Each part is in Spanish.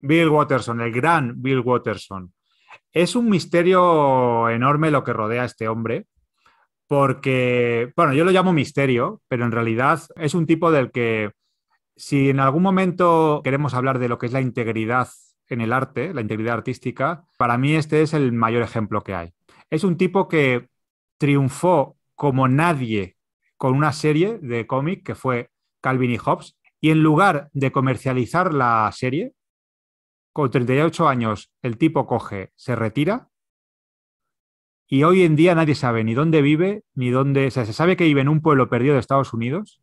Bill Watterson, el gran Bill Watterson. Es un misterio enorme lo que rodea a este hombre, porque, bueno, yo lo llamo misterio, pero en realidad es un tipo del que, si en algún momento queremos hablar de lo que es la integridad en el arte, la integridad artística, para mí este es el mayor ejemplo que hay. Es un tipo que triunfó como nadie con una serie de cómic que fue Calvin y Hobbes, y en lugar de comercializar la serie, con 38 años el tipo coge, se retira y hoy en día nadie sabe ni dónde vive, ni dónde... O sea, se sabe que vive en un pueblo perdido de Estados Unidos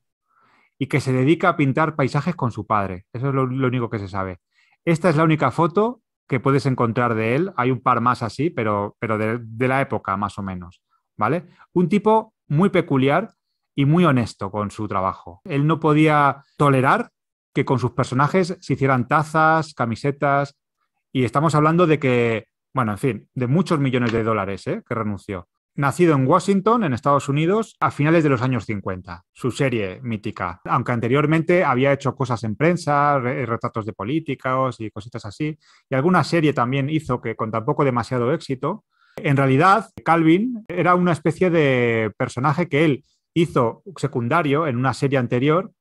y que se dedica a pintar paisajes con su padre. Eso es lo, único que se sabe. Esta es la única foto que puedes encontrar de él. Hay un par más así, pero, pero de, de la época más o menos. ¿Vale? Un tipo muy peculiar y muy honesto con su trabajo. Él no podía tolerar que con sus personajes se hicieran tazas, camisetas, y estamos hablando de que, bueno, en fin, de muchos millones de dólares ¿eh? que renunció. Nacido en Washington, en Estados Unidos, a finales de los años 50, su serie mítica, aunque anteriormente había hecho cosas en prensa, retratos de políticos y cositas así, y alguna serie también hizo que con tampoco demasiado éxito. En realidad, Calvin era una especie de personaje que él hizo secundario en una serie anterior,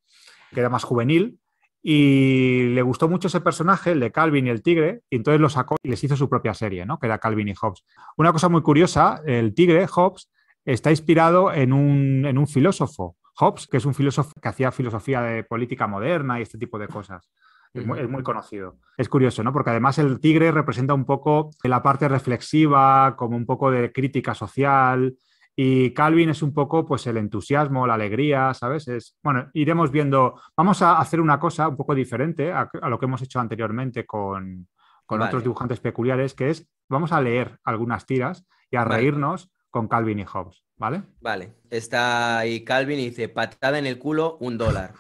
que era más juvenil, y le gustó mucho ese personaje, el de Calvin y el tigre, y entonces lo sacó y les hizo su propia serie, ¿no? Que era Calvin y Hobbes. Una cosa muy curiosa, el tigre, Hobbes, está inspirado en un, filósofo, Hobbes, que es un filósofo que hacía filosofía de política moderna y este tipo de cosas. Es muy, conocido. Es curioso, Porque además el tigre representa un poco la parte reflexiva, como un poco de crítica social, y Calvin es un poco pues el entusiasmo, la alegría, ¿sabes? Es, bueno, iremos viendo, vamos a hacer una cosa un poco diferente a, lo que hemos hecho anteriormente con, otros dibujantes peculiares, que es, vamos a leer algunas tiras y a reírnos con Calvin y Hobbes, ¿vale? Vale, está ahí Calvin y dice, patada en el culo, un dólar.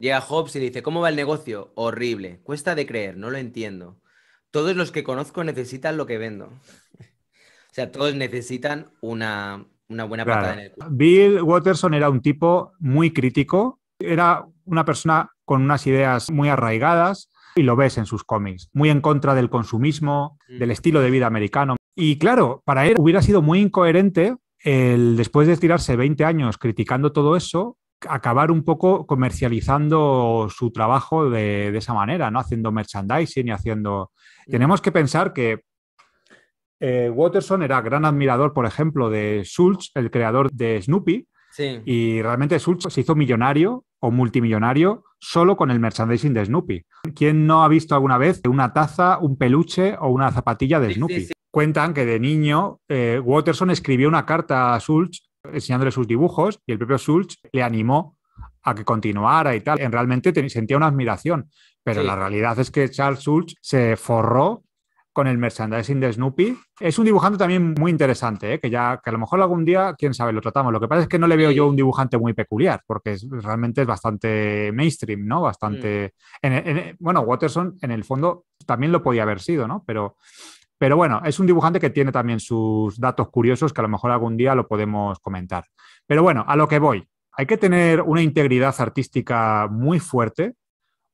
Llega Hobbes y dice, ¿cómo va el negocio? Horrible, cuesta de creer, no lo entiendo. Todos los que conozco necesitan lo que vendo. o sea, todos necesitan una, una buena patada de Bill Watterson era un tipo muy crítico, era una persona con unas ideas muy arraigadas y lo ves en sus cómics, muy en contra del consumismo, mm. del estilo de vida americano. Y claro, para él hubiera sido muy incoherente el, después de tirarse 20 años criticando todo eso, acabar un poco comercializando su trabajo de, esa manera, ¿no? Haciendo merchandising y haciendo... Mm. Tenemos que pensar que eh, Watterson era gran admirador, por ejemplo, de Schultz, el creador de Snoopy. Y realmente Schultz se hizo millonario o multimillonario solo con el merchandising de Snoopy. ¿Quién no ha visto alguna vez una taza, un peluche o una zapatilla de Snoopy? Cuentan que de niño eh, Watterson escribió una carta a Schultz enseñándole sus dibujos y el propio Schultz le animó a que continuara y tal. Realmente sentía una admiración, pero la realidad es que Charles Schultz se forró con el merchandising de Snoopy. Es un dibujante también muy interesante, ¿eh? que ya que a lo mejor algún día, quién sabe, lo tratamos. Lo que pasa es que no le veo yo un dibujante muy peculiar, porque es, realmente es bastante mainstream, ¿no? Bastante... Mm. E, e, bueno, Waterson, en el fondo también lo podía haber sido, ¿no? Pero, pero bueno, es un dibujante que tiene también sus datos curiosos que a lo mejor algún día lo podemos comentar. Pero bueno, a lo que voy. Hay que tener una integridad artística muy fuerte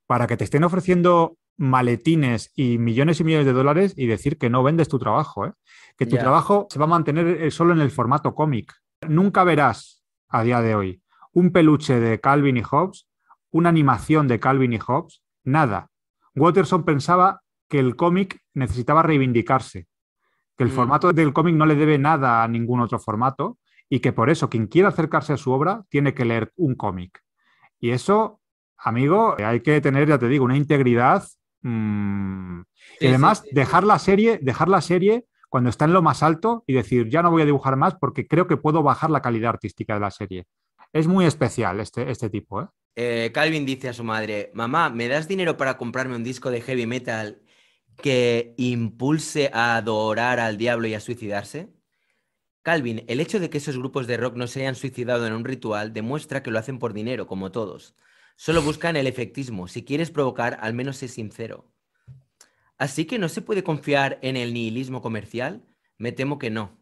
para que te estén ofreciendo maletines y millones y millones de dólares y decir que no vendes tu trabajo, ¿eh? que tu trabajo se va a mantener eh, solo en el formato cómic. Nunca verás a día de hoy un peluche de Calvin y Hobbes, una animación de Calvin y Hobbes, nada. Waterson pensaba que el cómic necesitaba reivindicarse, que el mm. formato del cómic no le debe nada a ningún otro formato y que por eso quien quiera acercarse a su obra tiene que leer un cómic. Y eso, amigo, hay que tener, ya te digo, una integridad Mm, y además, dejar la serie, dejar la serie cuando está en lo más alto y decir, ya no voy a dibujar más porque creo que puedo bajar la calidad artística de la serie. Es muy especial este, este tipo. ¿eh? Eh, Calvin dice a su madre, mamá, ¿me das dinero para comprarme un disco de heavy metal que impulse a adorar al diablo y a suicidarse? Calvin, el hecho de que esos grupos de rock no se hayan suicidado en un ritual demuestra que lo hacen por dinero, como todos. Solo buscan el efectismo. Si quieres provocar, al menos sé sincero. Así que no se puede confiar en el nihilismo comercial. Me temo que no.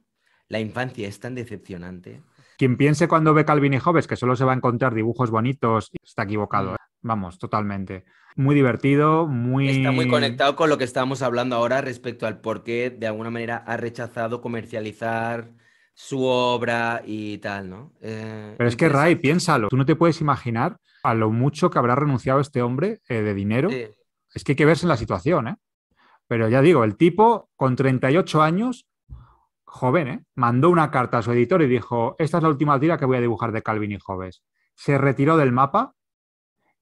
La infancia es tan decepcionante. Quien piense cuando ve Calvin y Hobbes que solo se va a encontrar dibujos bonitos está equivocado. Mm. ¿eh? Vamos, totalmente. Muy divertido, muy... Está muy conectado con lo que estábamos hablando ahora respecto al por qué de alguna manera ha rechazado comercializar su obra y tal, ¿no? Eh, Pero es que Ray, piénsalo, tú no te puedes imaginar a lo mucho que habrá renunciado este hombre eh, de dinero. Es que hay que verse en la situación, ¿eh? Pero ya digo, el tipo con 38 años, joven, ¿eh? mandó una carta a su editor y dijo, esta es la última tira que voy a dibujar de Calvin y Hobbes. Se retiró del mapa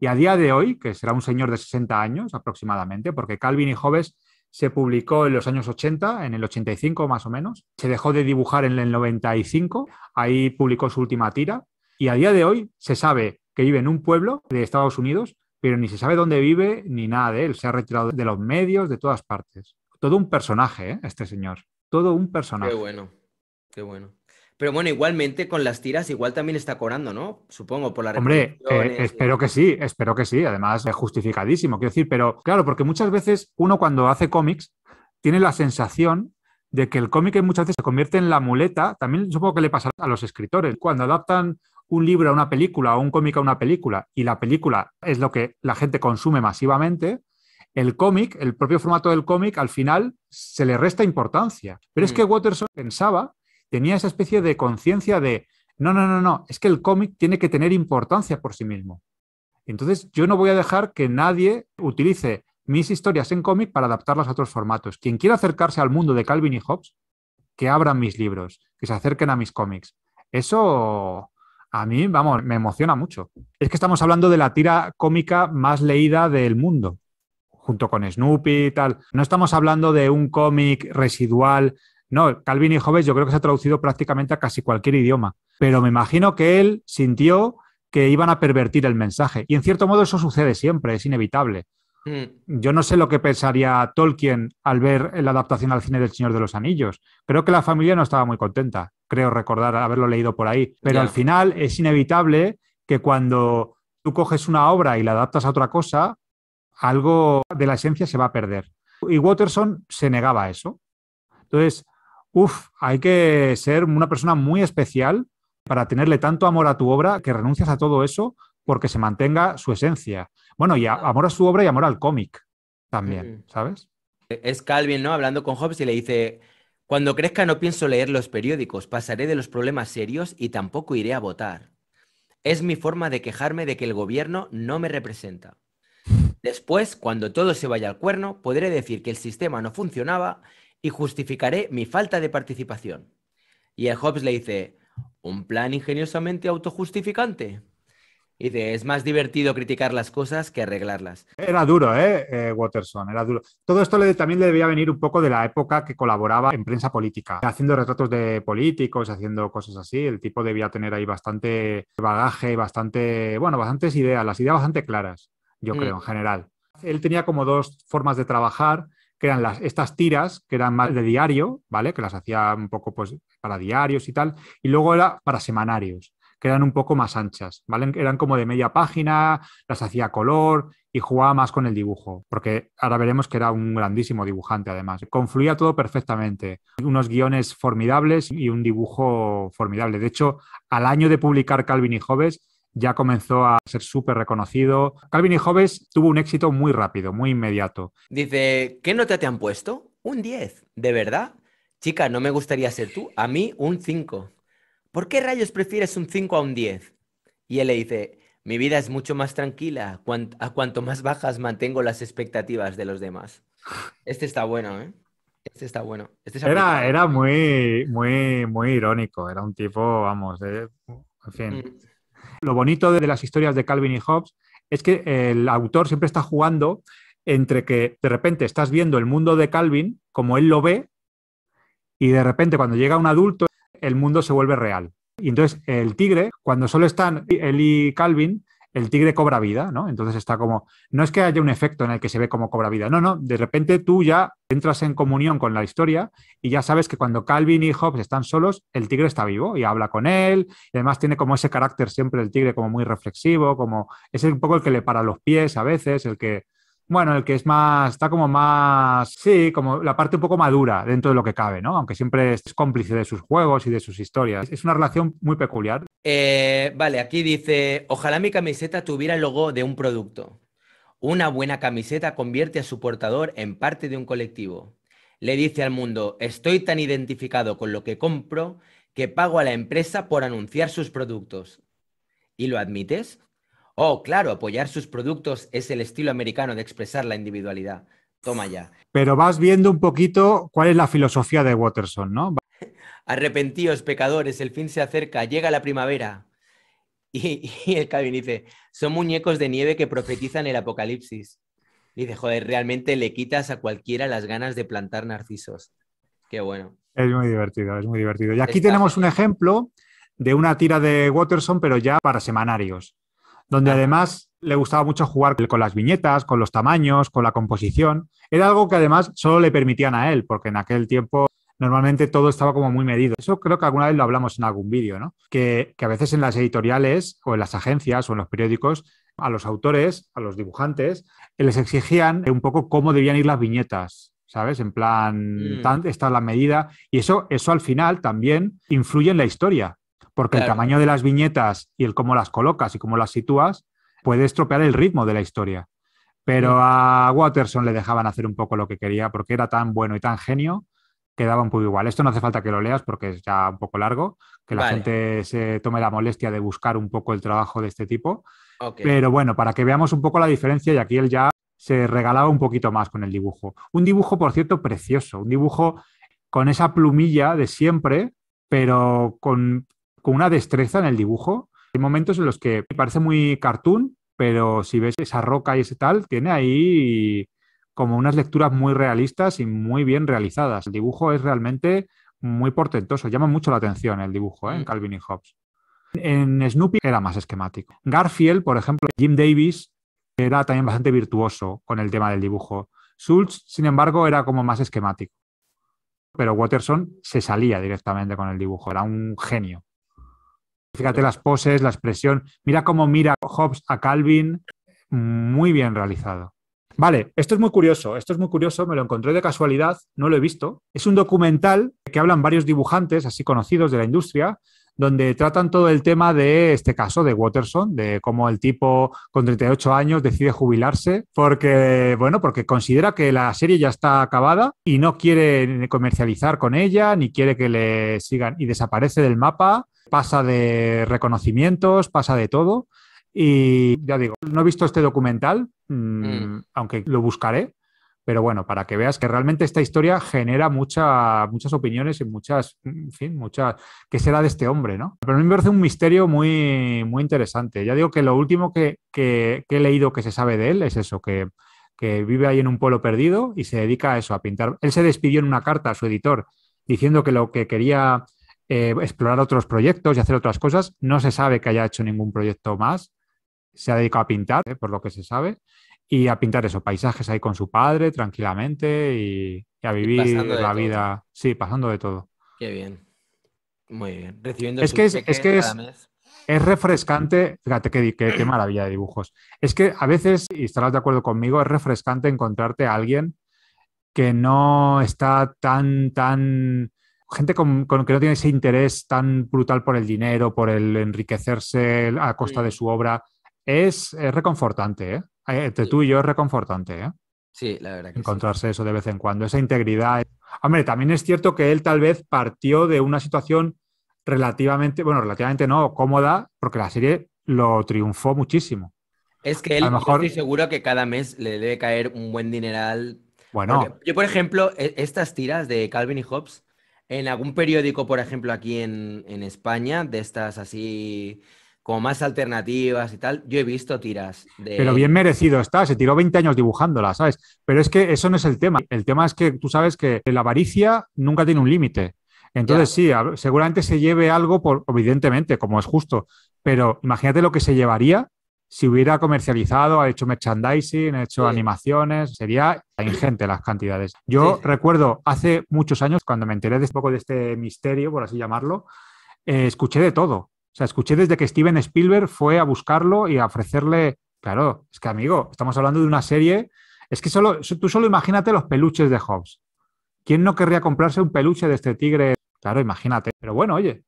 y a día de hoy, que será un señor de 60 años aproximadamente, porque Calvin y Hobbes se publicó en los años 80, en el 85 más o menos, se dejó de dibujar en el 95, ahí publicó su última tira y a día de hoy se sabe que vive en un pueblo de Estados Unidos, pero ni se sabe dónde vive ni nada de él. Se ha retirado de los medios, de todas partes. Todo un personaje, ¿eh? este señor. Todo un personaje. Qué bueno, qué bueno. Pero bueno, igualmente con las tiras, igual también está cobrando, ¿no? Supongo, por la Hombre, eh, espero que sí, espero que sí. Además, es justificadísimo, quiero decir, pero claro, porque muchas veces uno cuando hace cómics tiene la sensación de que el cómic muchas veces se convierte en la muleta. También supongo que le pasa a los escritores. Cuando adaptan un libro a una película o un cómic a una película y la película es lo que la gente consume masivamente, el cómic, el propio formato del cómic, al final se le resta importancia. Pero es mm. que Waterson pensaba, tenía esa especie de conciencia de, no, no, no, no, es que el cómic tiene que tener importancia por sí mismo. Entonces yo no voy a dejar que nadie utilice mis historias en cómic para adaptarlas a otros formatos. Quien quiera acercarse al mundo de Calvin y Hobbes, que abran mis libros, que se acerquen a mis cómics. Eso a mí, vamos, me emociona mucho. Es que estamos hablando de la tira cómica más leída del mundo, junto con Snoopy y tal. No estamos hablando de un cómic residual. No, Calvin y Hobbes yo creo que se ha traducido prácticamente a casi cualquier idioma. Pero me imagino que él sintió que iban a pervertir el mensaje. Y en cierto modo eso sucede siempre, es inevitable. Mm. Yo no sé lo que pensaría Tolkien al ver la adaptación al cine del Señor de los Anillos. Creo que la familia no estaba muy contenta, creo recordar haberlo leído por ahí. Pero al final es inevitable que cuando tú coges una obra y la adaptas a otra cosa, algo de la esencia se va a perder. Y waterson se negaba a eso. Entonces, uff, hay que ser una persona muy especial para tenerle tanto amor a tu obra que renuncias a todo eso porque se mantenga su esencia. Bueno, y ah. amor a su obra y amor al cómic también, mm. ¿sabes? Es Calvin, ¿no? Hablando con Hobbes y le dice, cuando crezca no pienso leer los periódicos, pasaré de los problemas serios y tampoco iré a votar. Es mi forma de quejarme de que el gobierno no me representa. Después, cuando todo se vaya al cuerno, podré decir que el sistema no funcionaba y justificaré mi falta de participación. Y a Hobbes le dice, un plan ingeniosamente autojustificante. Y dice, es más divertido criticar las cosas que arreglarlas. Era duro, ¿eh? eh era duro. Todo esto también le debía venir un poco de la época que colaboraba en prensa política, haciendo retratos de políticos, haciendo cosas así. El tipo debía tener ahí bastante bagaje, bastante, bueno, bastantes ideas, las ideas bastante claras, yo mm. creo, en general. Él tenía como dos formas de trabajar que eran las, estas tiras, que eran más de diario, ¿vale? Que las hacía un poco pues, para diarios y tal, y luego era para semanarios que eran un poco más anchas, Eran como de media página, las hacía color y jugaba más con el dibujo, porque ahora veremos que era un grandísimo dibujante además. Confluía todo perfectamente, unos guiones formidables y un dibujo formidable. De hecho, al año de publicar Calvin y Joves ya comenzó a ser súper reconocido. Calvin y Joves tuvo un éxito muy rápido, muy inmediato. Dice, ¿qué nota te han puesto? Un 10, ¿de verdad? Chica, no me gustaría ser tú. A mí un 5. ¿por qué rayos prefieres un 5 a un 10? Y él le dice, mi vida es mucho más tranquila a cuanto más bajas mantengo las expectativas de los demás. Este está bueno, ¿eh? Este está bueno. Este era, era muy, muy, muy irónico. Era un tipo, vamos, eh, en fin. Mm. Lo bonito de las historias de Calvin y Hobbes es que el autor siempre está jugando entre que de repente estás viendo el mundo de Calvin como él lo ve y de repente cuando llega un adulto el mundo se vuelve real. Y entonces el tigre, cuando solo están él y Calvin, el tigre cobra vida, ¿no? Entonces está como, no es que haya un efecto en el que se ve como cobra vida, no, no, de repente tú ya entras en comunión con la historia y ya sabes que cuando Calvin y Hobbes están solos, el tigre está vivo y habla con él, además tiene como ese carácter siempre el tigre como muy reflexivo, como es un poco el que le para los pies a veces, el que bueno, el que es más, está como más, sí, como la parte un poco madura dentro de lo que cabe, ¿no? Aunque siempre es cómplice de sus juegos y de sus historias. Es una relación muy peculiar. Eh, vale, aquí dice, ojalá mi camiseta tuviera el logo de un producto. Una buena camiseta convierte a su portador en parte de un colectivo. Le dice al mundo, estoy tan identificado con lo que compro que pago a la empresa por anunciar sus productos. ¿Y lo admites? Oh, claro, apoyar sus productos es el estilo americano de expresar la individualidad. Toma ya. Pero vas viendo un poquito cuál es la filosofía de Waterson, ¿no? Arrepentíos, pecadores, el fin se acerca, llega la primavera. Y, el cabín dice, son muñecos de nieve que profetizan el apocalipsis. Y dice, joder, realmente le quitas a cualquiera las ganas de plantar narcisos. Qué bueno. Es muy divertido, es muy divertido. Y aquí tenemos un ejemplo de una tira de Waterson, pero ya para semanarios donde además le gustaba mucho jugar con las viñetas, con los tamaños, con la composición. Era algo que además solo le permitían a él, porque en aquel tiempo normalmente todo estaba como muy medido. Eso creo que alguna vez lo hablamos en algún vídeo, ¿no? Que, a veces en las editoriales o en las agencias o en los periódicos, a los autores, a los dibujantes, les exigían un poco cómo debían ir las viñetas. ¿Sabes? En plan, mm. esta es la medida. Y eso, eso al final también influye en la historia porque el tamaño de las viñetas y el cómo las colocas y cómo las sitúas puede estropear el ritmo de la historia. Pero a Waterson le dejaban hacer un poco lo que quería porque era tan bueno y tan genio que un poco igual. Esto no hace falta que lo leas porque es ya un poco largo, que la gente se tome la molestia de buscar un poco el trabajo de este tipo. Pero bueno, para que veamos un poco la diferencia y aquí él ya se regalaba un poquito más con el dibujo. Un dibujo, por cierto, precioso, un dibujo con esa plumilla de siempre, pero con con una destreza en el dibujo. Hay momentos en los que parece muy cartoon, pero si ves esa roca y ese tal, tiene ahí como unas lecturas muy realistas y muy bien realizadas. El dibujo es realmente muy portentoso, llama mucho la atención el dibujo ¿eh? en mm. Calvin y Hobbes. En Snoopy era más esquemático. Garfield, por ejemplo, Jim Davis era también bastante virtuoso con el tema del dibujo. Schultz, sin embargo, era como más esquemático. Pero Waterson se salía directamente con el dibujo, era un genio. Fíjate las poses, la expresión. Mira cómo mira Hobbes a Calvin. Muy bien realizado. Vale, esto es muy curioso, esto es muy curioso, me lo encontré de casualidad, no lo he visto. Es un documental que hablan varios dibujantes así conocidos de la industria donde tratan todo el tema de este caso de Waterson, de cómo el tipo con 38 años decide jubilarse porque, bueno, porque considera que la serie ya está acabada y no quiere comercializar con ella, ni quiere que le sigan y desaparece del mapa, pasa de reconocimientos, pasa de todo. Y ya digo, no he visto este documental, mm, mm. aunque lo buscaré, pero bueno, para que veas que realmente esta historia genera muchas opiniones y muchas, en fin, muchas, ¿qué será de este hombre, no? Pero a mí me parece un misterio muy, muy interesante. Ya digo que lo último que, he leído que se sabe de él es eso, que, vive ahí en un pueblo perdido y se dedica a eso, a pintar. Él se despidió en una carta a su editor diciendo que lo que quería eh, explorar otros proyectos y hacer otras cosas. No se sabe que haya hecho ningún proyecto más. Se ha dedicado a pintar, eh, por lo que se sabe y a pintar esos paisajes ahí con su padre tranquilamente y, a vivir la vida, sí, pasando de todo. Qué bien. Muy bien. es, que es, que es, refrescante, fíjate qué, qué, maravilla de dibujos. Es que a veces, y estarás de acuerdo conmigo, es refrescante encontrarte a alguien que no está tan, tan... Gente con, que no tiene ese interés tan brutal por el dinero, por el enriquecerse a costa de mm. su obra es, reconfortante, ¿eh? Entre tú y yo es reconfortante, ¿eh? Sí, la verdad que Encontrarse eso de vez en cuando, esa integridad. Hombre, también es cierto que él tal vez partió de una situación relativamente, bueno, relativamente no, cómoda, porque la serie lo triunfó muchísimo. Es que él, mejor... estoy seguro que cada mes le debe caer un buen dineral. Bueno. yo, por ejemplo, e, estas tiras de Calvin y Hobbes, en algún periódico, por ejemplo, aquí en, en España, de estas así como más alternativas y tal, yo he visto tiras de... Pero bien merecido está, se tiró 20 años dibujándola, ¿sabes? Pero es que eso no es el tema. El tema es que tú sabes que la avaricia nunca tiene un límite. Entonces sí, seguramente se lleve algo, por, evidentemente, como es justo, pero imagínate lo que se llevaría si hubiera comercializado, ha hecho merchandising, ha hecho animaciones, sería ingente las cantidades. Yo recuerdo hace muchos años, cuando me enteré de este poco de este misterio, por así llamarlo, eh, escuché de todo. O sea, escuché desde que Steven Spielberg fue a buscarlo y a ofrecerle. Claro, es que amigo, estamos hablando de una serie. Es que tú solo imagínate los peluches de Hobbes. ¿Quién no querría comprarse un peluche de este tigre? Claro, imagínate. Pero bueno, oye.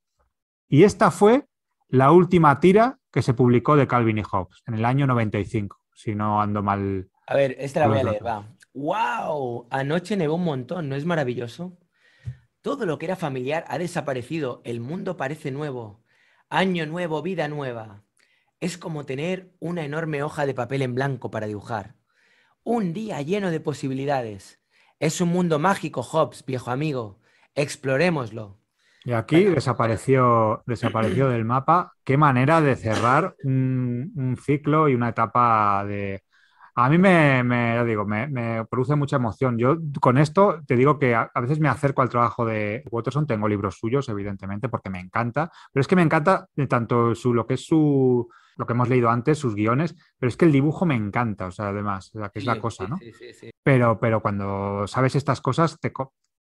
Y esta fue la última tira que se publicó de Calvin y Hobbes en el año 95, si no ando mal. A ver, esta la voy a leer, va. ¡Wow! Anoche nevó un montón, ¿no es maravilloso? Todo lo que era familiar ha desaparecido, el mundo parece nuevo. Año nuevo, vida nueva. Es como tener una enorme hoja de papel en blanco para dibujar. Un día lleno de posibilidades. Es un mundo mágico, Hobbes, viejo amigo. Explorémoslo. Y aquí desapareció, desapareció del mapa. Qué manera de cerrar un ciclo y una etapa de, a mí me, digo, me, produce mucha emoción. Yo con esto te digo que a, veces me acerco al trabajo de Waterson. tengo libros suyos, evidentemente, porque me encanta, pero es que me encanta eh, tanto su, lo que es su, lo que hemos leído antes, sus guiones, pero es que el dibujo me encanta, o sea, además, que es la cosa, ¿no? pero, pero cuando sabes estas cosas, te,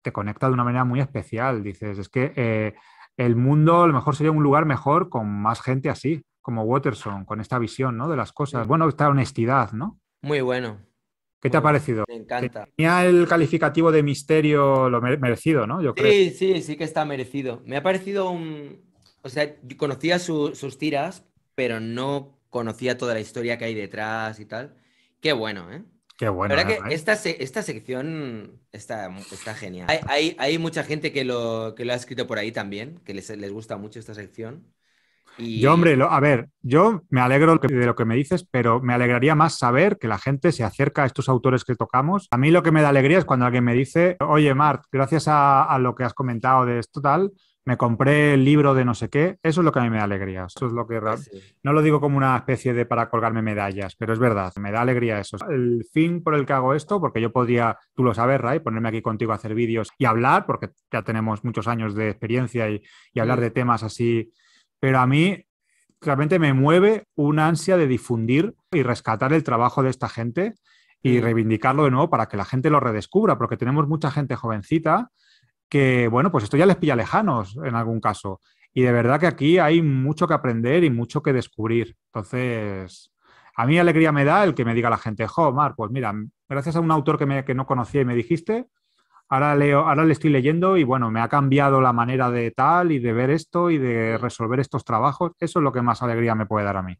te conecta de una manera muy especial. Dices, es que eh, el mundo a lo mejor sería un lugar mejor con más gente así, como Waterson, con esta visión, ¿no? De las cosas. Bueno, esta honestidad, ¿no? Muy bueno. ¿Qué te ha parecido? Me encanta. Tenía el calificativo de misterio lo merecido, ¿no? Yo creo. Sí, sí, sí que está merecido. Me ha parecido un. O sea, conocía sus tiras, pero no conocía toda la historia que hay detrás y tal. Qué bueno, ¿eh? Qué bueno. que esta, esta sección está, está genial. Hay, mucha gente que lo, ha escrito por ahí también, que les, les gusta mucho esta sección. Yo, hombre, a ver, yo me alegro de lo que me dices, pero me alegraría más saber que la gente se acerca a estos autores que tocamos. A mí lo que me da alegría es cuando alguien me dice, oye, Mart, gracias a, lo que has comentado de esto tal, me compré el libro de no sé qué. Eso es lo que a mí me da alegría. Eso es lo que no lo digo como una especie de para colgarme medallas, pero es verdad, me da alegría eso. El fin por el que hago esto, porque yo podría, tú lo sabes, Ray, ponerme aquí contigo a hacer vídeos y hablar, porque ya tenemos muchos años de experiencia y hablar mm. de temas así pero a mí realmente me mueve una ansia de difundir y rescatar el trabajo de esta gente y mm. reivindicarlo de nuevo para que la gente lo redescubra, porque tenemos mucha gente jovencita que, bueno, pues esto ya les pilla lejanos en algún caso. Y de verdad que aquí hay mucho que aprender y mucho que descubrir. Entonces, a mí alegría me da el que me diga la gente, jo, Mar, pues mira, gracias a un autor que, me, que no conocía y me dijiste, ahora, leo, ahora le estoy leyendo y bueno, me ha cambiado la manera de tal y de ver esto y de resolver estos trabajos. Eso es lo que más alegría me puede dar a mí.